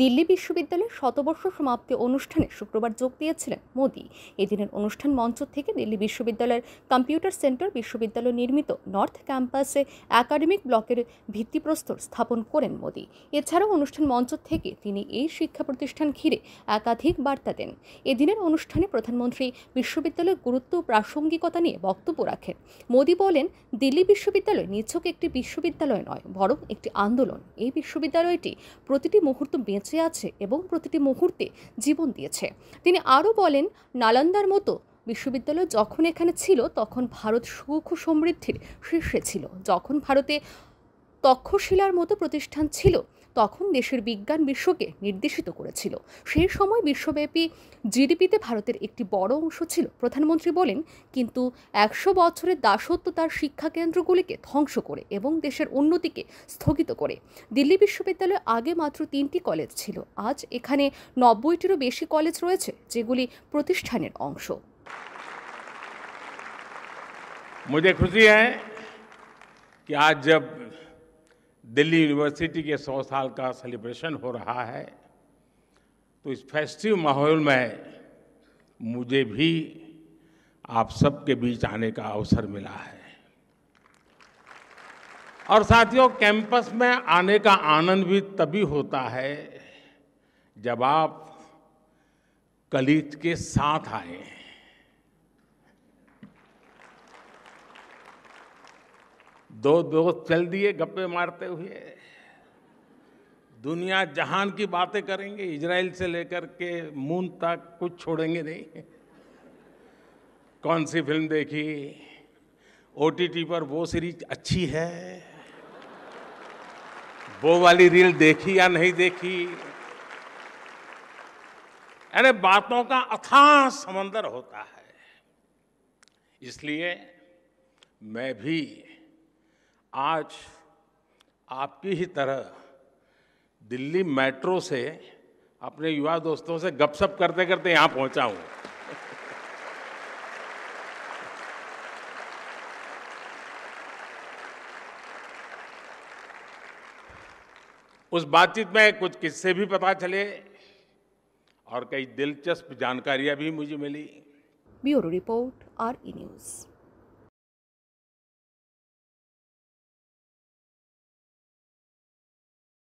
দিল্লি বিশ্ববিদ্যালয়ের শতবর্ষ সমাপ্তি অনুষ্ঠানে শুক্রবার যোগ দিয়েছিলেন মোদি এদিনের অনুষ্ঠান মঞ্চ থেকে দিল্লি বিশ্ববিদ্যালয়ের কম্পিউটার সেন্টার বিশ্ববিদ্যালয় নির্মিত নর্থ ক্যাম্পাসে একাডেমিক ব্লকের ভিত্তিপ্রস্তর স্থাপন করেন মোদি এছাড়াও অনুষ্ঠান মঞ্চ থেকে তিনি এই শিক্ষা প্রতিষ্ঠান ঘিরে একাধিক বার্তা দেন এদিনের অনুষ্ঠানে প্রধানমন্ত্রী বিশ্ববিদ্যালয়ের গুরুত্ব প্রাসঙ্গিকতা নিয়ে বক্তব্য রাখেন মোদি বলেন দিল্লি বিশ্ববিদ্যালয় নিছক একটি বিশ্ববিদ্যালয় নয় বরং একটি আন্দোলন এই বিশ্ববিদ্যালয়টি প্রতিটি মুহূর্ত বেঁচে বেঁচে আছে এবং প্রতিটি মুহূর্তে জীবন দিয়েছে তিনি আরও বলেন নালন্দার মতো বিশ্ববিদ্যালয় যখন এখানে ছিল তখন ভারত সুখ সমৃদ্ধির শীর্ষে ছিল যখন ভারতে তক্ষশিলার মতো প্রতিষ্ঠান ছিল তখন দেশের বিজ্ঞান বিশ্বকে নির্দেশিত করেছিল সেই সময় বিশ্বব্যাপী জিডিপিতে ভারতের একটি বড় অংশ ছিল প্রধানমন্ত্রী বলেন কিন্তু একশো বছরের দাসত্ব তার শিক্ষা কেন্দ্রগুলিকে ধ্বংস করে এবং দেশের উন্নতিকে স্থগিত করে দিল্লি বিশ্ববিদ্যালয়ে আগে মাত্র তিনটি কলেজ ছিল আজ এখানে নব্বইটিরও বেশি কলেজ রয়েছে যেগুলি প্রতিষ্ঠানের অংশ मुझे खुशी दिल्ली यूनिवर्सिटी के 100 साल का सेलिब्रेशन हो रहा है तो इस फेस्टिव माहौल में मुझे भी आप सबके बीच आने का अवसर मिला है और साथियों कैंपस में आने का आनंद भी तभी होता है जब आप कलीज के साथ आए हैं दो दोस्त चल दिए गप्पे मारते हुए दुनिया जहान की बातें करेंगे इजराइल से लेकर के मून तक कुछ छोड़ेंगे नहीं कौन सी फिल्म देखी ओ पर वो सीरीज अच्छी है वो वाली रील देखी या नहीं देखी अरे बातों का अथाह समंदर होता है इसलिए मैं भी आज आपकी ही तरह दिल्ली मेट्रो से अपने युवा दोस्तों से गपशप करते करते यहाँ पहुँचा हूँ उस बातचीत में कुछ किस्से भी पता चले और कई दिलचस्प जानकारियां भी मुझे मिली bureau report R E news